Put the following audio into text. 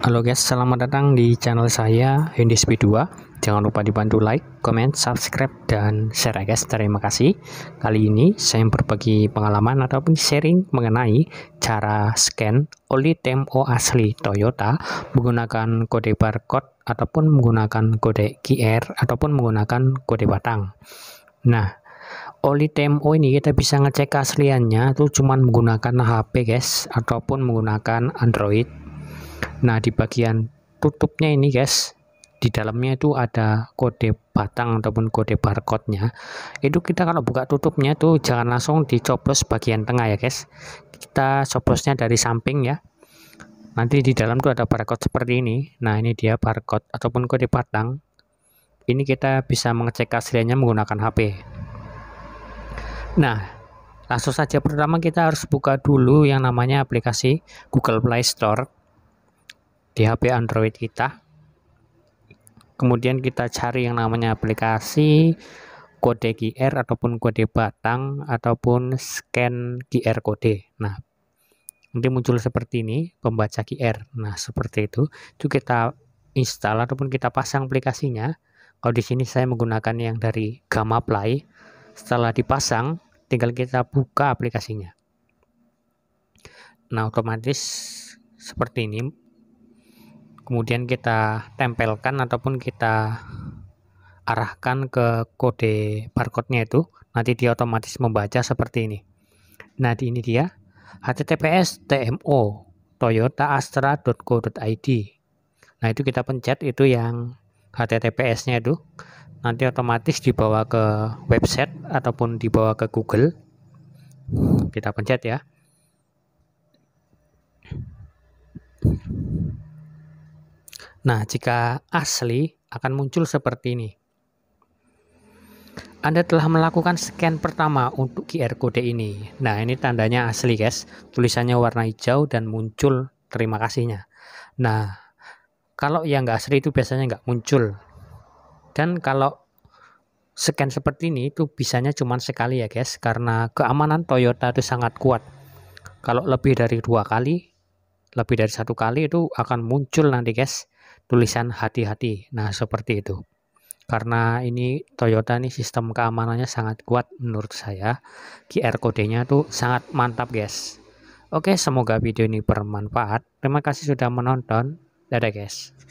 Halo guys, selamat datang di channel saya Hindi Speed 2 Jangan lupa dibantu like, comment, subscribe, dan share ya guys. Terima kasih. Kali ini saya berbagi pengalaman ataupun sharing mengenai cara scan oli Tempo asli Toyota menggunakan kode barcode ataupun menggunakan kode QR ataupun menggunakan kode batang. Nah, oli TMO ini kita bisa ngecek keasliannya itu cuman menggunakan HP guys ataupun menggunakan Android Nah, di bagian tutupnya ini guys, di dalamnya itu ada kode batang ataupun kode barcode-nya. Itu kita kalau buka tutupnya tuh jangan langsung dicoblos bagian tengah ya guys. Kita coblosnya dari samping ya. Nanti di dalam tuh ada barcode seperti ini. Nah, ini dia barcode ataupun kode batang. Ini kita bisa mengecek hasilnya menggunakan HP. Nah, langsung saja pertama kita harus buka dulu yang namanya aplikasi Google Play Store di HP Android kita. Kemudian kita cari yang namanya aplikasi kode QR ataupun kode batang ataupun scan QR kode. Nah, nanti muncul seperti ini pembaca QR. Nah, seperti itu. Itu kita install ataupun kita pasang aplikasinya. Kalau di sini saya menggunakan yang dari gamma play Setelah dipasang, tinggal kita buka aplikasinya. Nah, otomatis seperti ini kemudian kita tempelkan ataupun kita arahkan ke kode barcode-nya itu nanti dia otomatis membaca seperti ini nah ini dia https tmo toyota nah itu kita pencet itu yang https-nya itu nanti otomatis dibawa ke website ataupun dibawa ke Google kita pencet ya Nah, jika asli akan muncul seperti ini. Anda telah melakukan scan pertama untuk QR kode ini. Nah, ini tandanya asli, guys. Tulisannya warna hijau dan muncul terima kasihnya. Nah, kalau yang nggak asli itu biasanya nggak muncul. Dan kalau scan seperti ini itu bisanya cuma sekali ya, guys, karena keamanan Toyota itu sangat kuat. Kalau lebih dari dua kali, lebih dari satu kali itu akan muncul nanti, guys tulisan hati-hati. Nah, seperti itu. Karena ini Toyota nih sistem keamanannya sangat kuat menurut saya. QR kodenya tuh sangat mantap, guys. Oke, semoga video ini bermanfaat. Terima kasih sudah menonton. Dadah, guys.